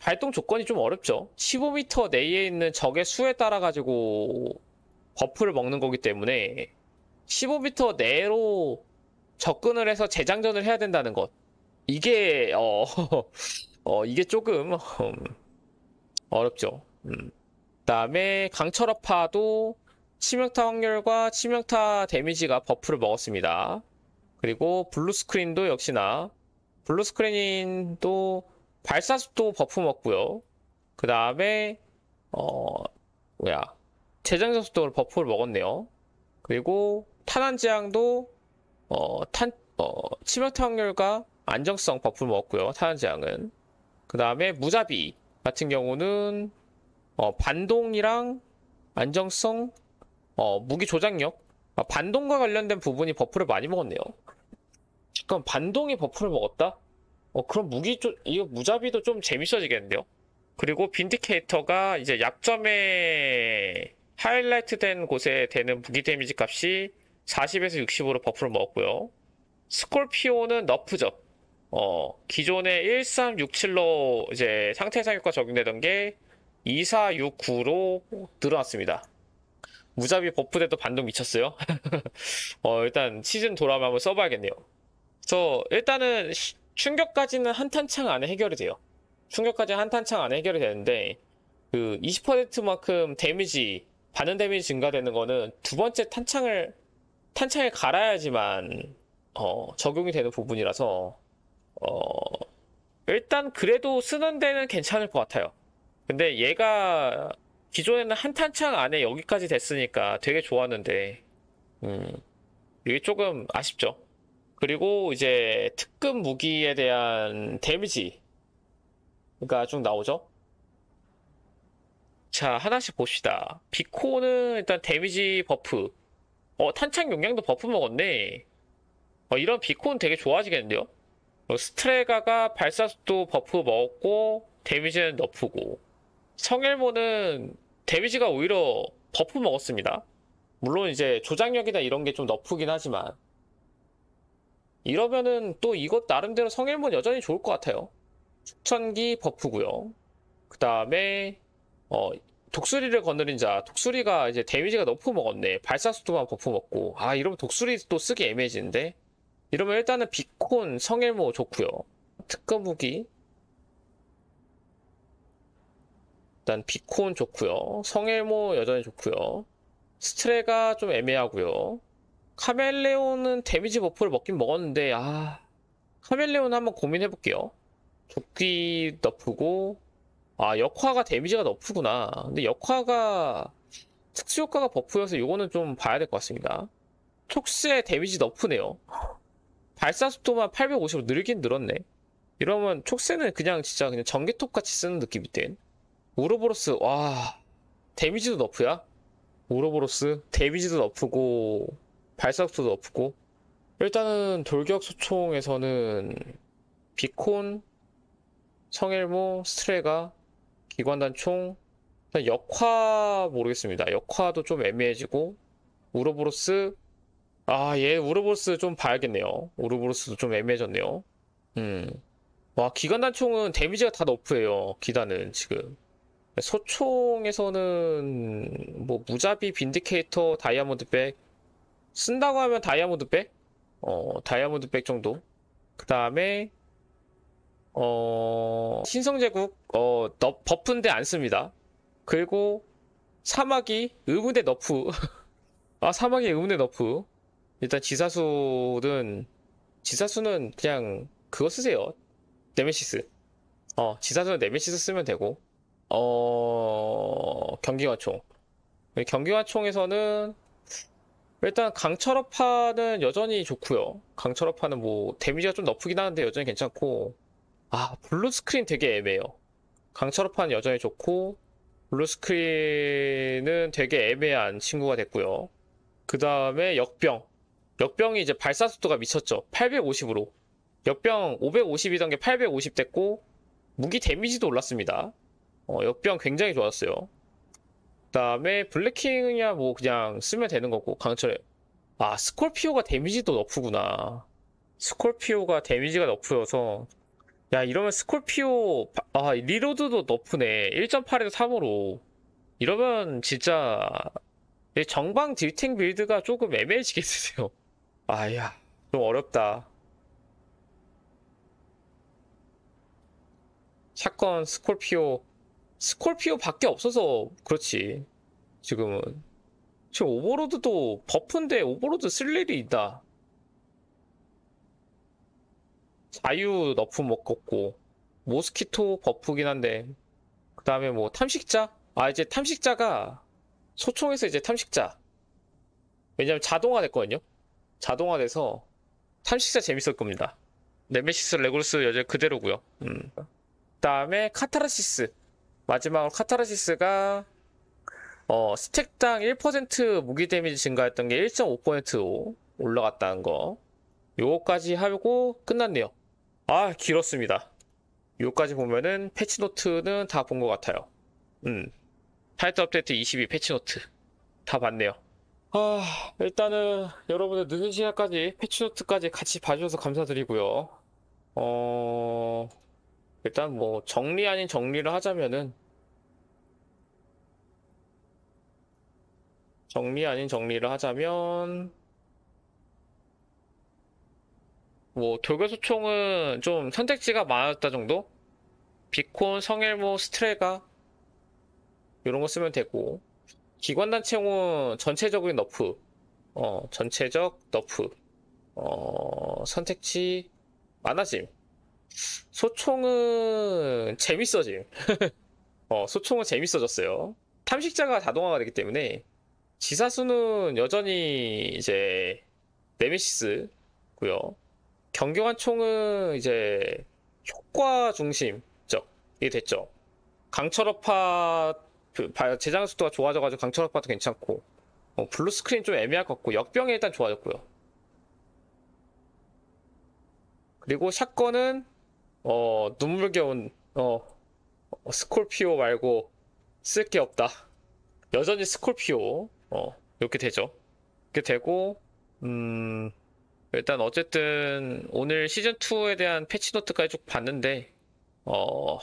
발동 조건이 좀 어렵죠. 15m 내에 있는 적의 수에 따라 가지고 버프를 먹는 거기 때문에 15m 내로 접근을 해서 재장전을 해야 된다는 것. 이게 어, 어 이게 조금 음, 어렵죠. 음. 그다음에 강철업파도 치명타 확률과 치명타 데미지가 버프를 먹었습니다. 그리고 블루 스크린도 역시나 블루 스크린도 발사速도 버프 먹고요. 그 다음에 어 뭐야 재장전 속도를 버프를 먹었네요. 그리고 탄환 지향도 어, 탄, 어, 치명타 확률과 안정성 버프를 먹었고요. 탄환 지향은. 그 다음에 무자비 같은 경우는 어, 반동이랑 안정성, 어, 무기 조작력. 아, 반동과 관련된 부분이 버프를 많이 먹었네요. 잠깐 반동이 버프를 먹었다? 어, 그럼 무기 조, 이거 무자비도 좀 재밌어지겠는데요? 그리고 빈디케이터가 이제 약점에 하이라이트 된 곳에 되는 무기 데미지 값이 40에서 60으로 버프를 먹었고요. 스콜피오는 너프죠. 어, 기존에 1367로 이제 상태 상 효과 적용되던 게 2469로 늘어났습니다. 무자비 버프대도 반동 미쳤어요. 어, 일단 시즌 돌아오면 한번 써봐야겠네요. 저 일단은 충격까지는 한탄창 안에 해결이 돼요. 충격까지 한탄창 안에 해결이 되는데 그 20%만큼 데미지 반응 데미지 증가되는 거는 두 번째 탄창을 탄창에 갈아야지만 어, 적용이 되는 부분이라서 어, 일단 그래도 쓰는 데는 괜찮을 것 같아요. 근데 얘가 기존에는 한 탄창 안에 여기까지 됐으니까 되게 좋았는데 음, 이게 조금 아쉽죠. 그리고 이제 특급 무기에 대한 데미지가 좀 나오죠. 자, 하나씩 봅시다. 비코는 일단 데미지 버프. 어, 탄창 용량도 버프 먹었네. 어, 이런 비콘 되게 좋아지겠는데요? 어, 스트레가가 발사속도 버프 먹었고, 데미지는 너프고. 성일모는 데미지가 오히려 버프 먹었습니다. 물론 이제 조작력이나 이런 게 좀 너프긴 하지만. 이러면은 또 이것 나름대로 성일모는 여전히 좋을 것 같아요. 추천기 버프고요. 그 다음에 어, 독수리를 건드린 자, 독수리가 이제 데미지가 너프 먹었네. 발사수도만 버프 먹고. 아, 이러면 독수리 또 쓰기 애매해지는데? 이러면 일단은 비콘, 성일모 좋구요특급 무기. 일단 비콘 좋구요 성일모 여전히 좋구요 스트레가 좀애매하구요 카멜레온은 데미지 버프를 먹긴 먹었는데, 아. 카멜레온 한번 고민해볼게요. 조끼 너프고, 아 역화가 데미지가 너프구나 근데 역화가 특수효과가 버프여서 이거는 좀 봐야 될 것 같습니다 촉수의 데미지 너프네요 발사 속도만 850으로 늘긴 늘었네 이러면 촉새는 그냥 진짜 그냥 전기톱 같이 쓰는 느낌이 땐 우로보로스 와 데미지도 너프야 우로보로스 데미지도 너프고 발사속도 너프고 일단은 돌격 소총에서는 비콘 성일모 스트레가 기관단 총 역화 모르겠습니다. 역화도 좀 애매해지고 우르보로스 아얘 예, 우르보로스 좀 봐야겠네요. 우르보로스도 좀 애매해졌네요. 음. 와 기관단 총은 데미지가 다 너프예요. 기단은 지금 소총에서는 뭐 무자비 빈디케이터 다이아몬드 백 쓴다고 하면 다이아몬드 백? 어 다이아몬드 백 정도 그 다음에 어 신성제국 어, 버프인데 안 씁니다. 그리고 사막이 의문의 너프. 아 사막이 의문의 너프. 일단 지사수는 지사수는 그냥 그거 쓰세요. 네메시스. 어 지사수는 네메시스 쓰면 되고 어 경기화총. 경기화총에서는 일단 강철업파는 여전히 좋고요. 강철업파는 뭐 데미지가 좀 너프긴 하는데 여전히 괜찮고 아 블루 스크린 되게 애매해요. 강철업판 여전히 좋고 블루 스크린은 되게 애매한 친구가 됐고요. 그 다음에 역병. 역병이 이제 발사 속도가 미쳤죠. 850으로. 역병 550이던 게 850 됐고 무기 데미지도 올랐습니다. 어, 역병 굉장히 좋았어요. 그 다음에 블랙킹이야 뭐 그냥 쓰면 되는 거고 강철에 아 스콜피오가 데미지도 너프구나. 스콜피오가 데미지가 너프여서 야 이러면 스콜피오 아 리로드도 너프네 1.8에서 3으로 이러면 진짜 정방 딜탱 빌드가 조금 애매해지겠으세요 아야 좀 어렵다 샷건 스콜피오 스콜피오 밖에 없어서 그렇지 지금은 지금 오버로드도 버프인데 오버로드 쓸 일이 있다 자유 너프 먹었고 뭐 모스키토 버프긴 한데 그 다음에 뭐 탐식자? 아 이제 탐식자가 소총에서 이제 탐식자 왜냐면 자동화 됐거든요 자동화 돼서 탐식자 재밌을 겁니다 네메시스 레골스 여전히 그대로고요 음. 그 다음에 카타르시스 마지막으로 카타르시스가 어, 스택당 1% 무기 데미지 증가했던 게 1.5% 올라갔다는 거 요거까지 하고 끝났네요 아 길었습니다. 요까지 보면은 패치노트는 다 본 것 같아요. 음. 타이틀 업데이트 22 패치노트 다 봤네요. 아 일단은 여러분들 늦은 시간까지 패치노트까지 같이 봐주셔서 감사드리고요. 어 일단 뭐 정리 아닌 정리를 하자면은 정리 아닌 정리를 하자면 뭐 돌격소총은 좀 선택지가 많았다 정도? 비콘, 성일모, 스트레가 이런 거 쓰면 되고 기관단 채용은 전체적인 너프 어 전체적 너프 어 선택지 많아짐 소총은 재밌어짐 어 소총은 재밌어졌어요 탐식자가 자동화가 되기 때문에 지사수는 여전히 이제 네메시스고요 경경한 총은 이제 효과 중심적이 됐죠. 강철업파 재장 그, 속도가 좋아져가지고 강철업파도 괜찮고 어, 블루 스크린 좀 애매할 것 같고 역병이 일단 좋아졌고요. 그리고 샷건은 어, 눈물겨운 어, 어, 스콜피오 말고 쓸 게 없다. 여전히 스콜피오 어, 이렇게 되죠. 이렇게 되고 음. 일단 어쨌든 오늘 시즌2에 대한 패치노트까지 쭉 봤는데 어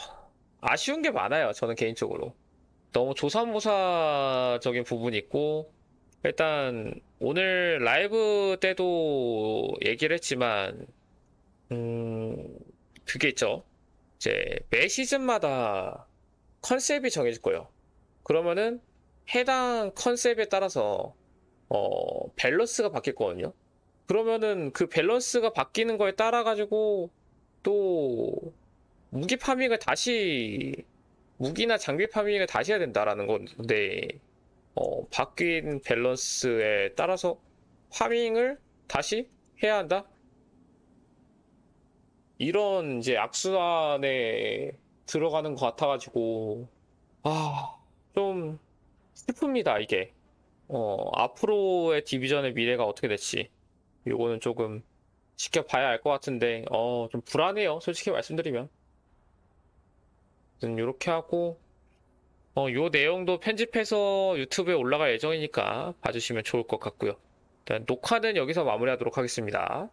아쉬운 게 많아요 저는 개인적으로 너무 조사모사적인 부분이 있고 일단 오늘 라이브 때도 얘기를 했지만 음 그게 있죠 이제 매 시즌마다 컨셉이 정해질 거예요 그러면은 해당 컨셉에 따라서 어 밸런스가 바뀔 거거든요 그러면은 그 밸런스가 바뀌는 거에 따라 가지고 또 무기 파밍을 다시 무기나 장비 파밍을 다시 해야 된다라는 건데 어, 바뀐 밸런스에 따라서 파밍을 다시 해야 한다. 이런 이제 악순환에 들어가는 것 같아가지고 아좀 슬픕니다 이게 어 앞으로의 디비전의 미래가 어떻게 될지 이거는 조금 지켜봐야 알 것 같은데 어 좀 불안해요 솔직히 말씀드리면 이렇게 음, 하고 어, 요 내용도 편집해서 유튜브에 올라갈 예정이니까 봐주시면 좋을 것 같고요. 일단 녹화는 여기서 마무리하도록 하겠습니다.